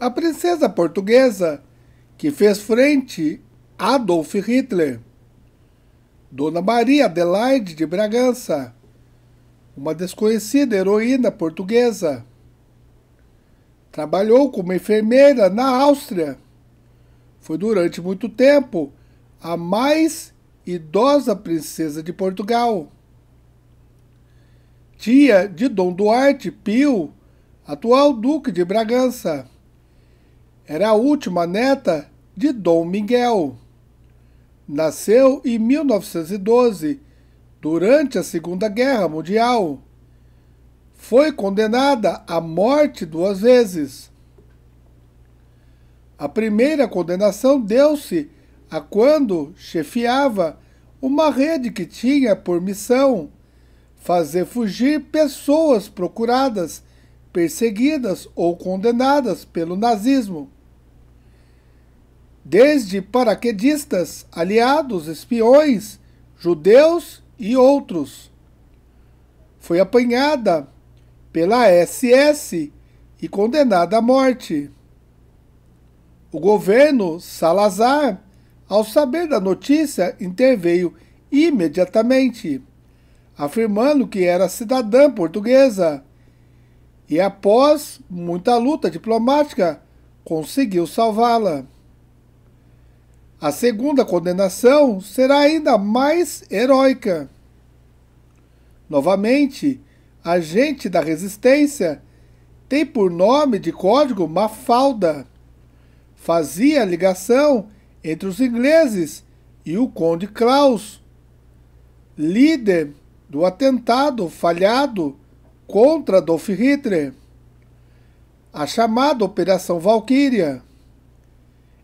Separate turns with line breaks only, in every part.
A princesa portuguesa que fez frente a Adolf Hitler. Dona Maria Adelaide de Bragança, uma desconhecida heroína portuguesa. Trabalhou como enfermeira na Áustria. Foi durante muito tempo a mais idosa princesa de Portugal. Tia de Dom Duarte Pio, atual Duque de Bragança. Era a última neta de Dom Miguel. Nasceu em 1912, durante a Segunda Guerra Mundial. Foi condenada à morte duas vezes. A primeira condenação deu-se a quando chefiava uma rede que tinha por missão fazer fugir pessoas procuradas, perseguidas ou condenadas pelo nazismo desde paraquedistas, aliados, espiões, judeus e outros. Foi apanhada pela SS e condenada à morte. O governo Salazar, ao saber da notícia, interveio imediatamente, afirmando que era cidadã portuguesa. E após muita luta diplomática, conseguiu salvá-la. A segunda condenação será ainda mais heróica. Novamente, a da resistência tem por nome de código Mafalda. Fazia ligação entre os ingleses e o Conde Klaus, líder do atentado falhado contra Adolf Hitler, a chamada Operação Valkyria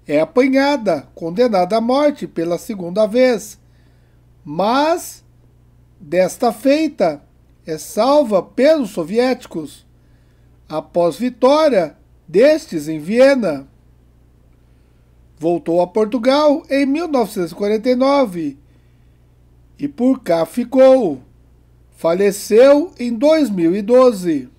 é apanhada, condenada à morte pela segunda vez. Mas, desta feita, é salva pelos soviéticos, após vitória destes em Viena. Voltou a Portugal em 1949 e por cá ficou. Faleceu em 2012.